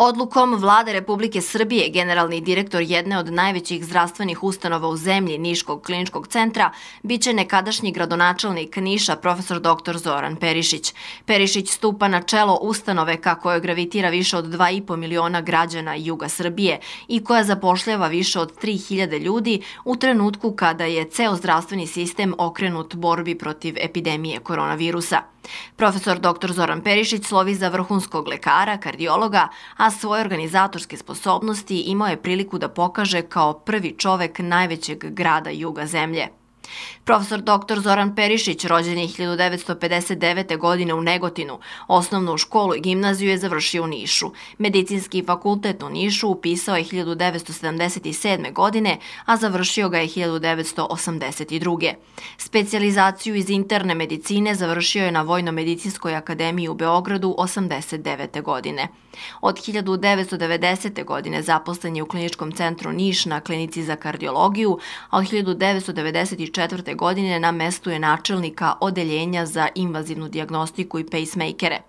Odlukom vlade Republike Srbije, generalni direktor jedne od najvećih zdravstvenih ustanova u zemlji Niškog kliničkog centra, bit će nekadašnji gradonačelnik Niša, profesor dr. Zoran Perišić. Perišić stupa na čelo ustanove ka kojoj gravitira više od 2,5 miliona građana Juga Srbije i koja zapošljava više od 3000 ljudi u trenutku kada je ceo zdravstveni sistem okrenut borbi protiv epidemije koronavirusa. Profesor dr. Zoran Perišić slovi za vrhunskog lekara, kardiologa, a svoje organizatorske sposobnosti imao je priliku da pokaže kao prvi čovek najvećeg grada juga zemlje. Profesor dr. Zoran Perišić, rođen je 1959. godine u Negotinu. Osnovnu školu i gimnaziju je završio u Nišu. Medicinski fakultet u Nišu upisao je 1977. godine, a završio ga je 1982. Specializaciju iz interne medicine završio je na Vojno-medicinskoj akademiji u Beogradu 1989. godine. Od 1990. godine zaposlen je u kliničkom centru Niš na klinici za kardiologiju, a od 2004. godine na mestu je načelnika Odeljenja za invazivnu diagnostiku i pacemakere.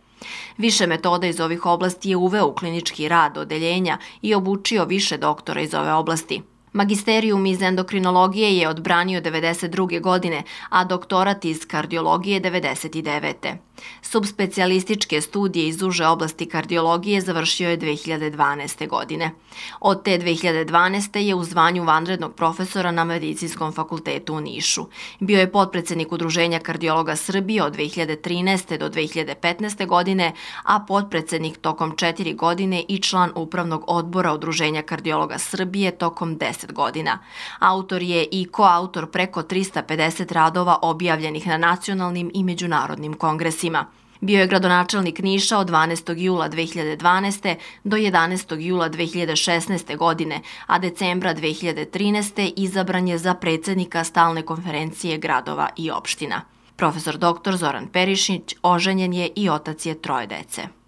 Više metoda iz ovih oblasti je uveo u klinički rad odeljenja i obučio više doktora iz ove oblasti. Magisterijum iz endokrinologije je odbranio 1992. godine, a doktorat iz kardiologije 1999. Subspecijalističke studije iz uže oblasti kardiologije završio je 2012. godine. Od te 2012. je u zvanju vanrednog profesora na Medicinskom fakultetu u Nišu. Bio je potpredsednik Udruženja kardiologa Srbije od 2013. do 2015. godine, a potpredsednik tokom četiri godine i član Upravnog odbora Udruženja kardiologa Srbije tokom deset godina. Autor je i koautor preko 350 radova objavljenih na nacionalnim i međunarodnim kongresima. Nišlijcima. Bio je gradonačelnik Niša od 12. jula 2012. do 11. jula 2016. godine, a decembra 2013. izabran je za predsednika stalne konferencije gradova i opština. Profesor dr. Zoran Perišić oženjen je i otac je troje dece.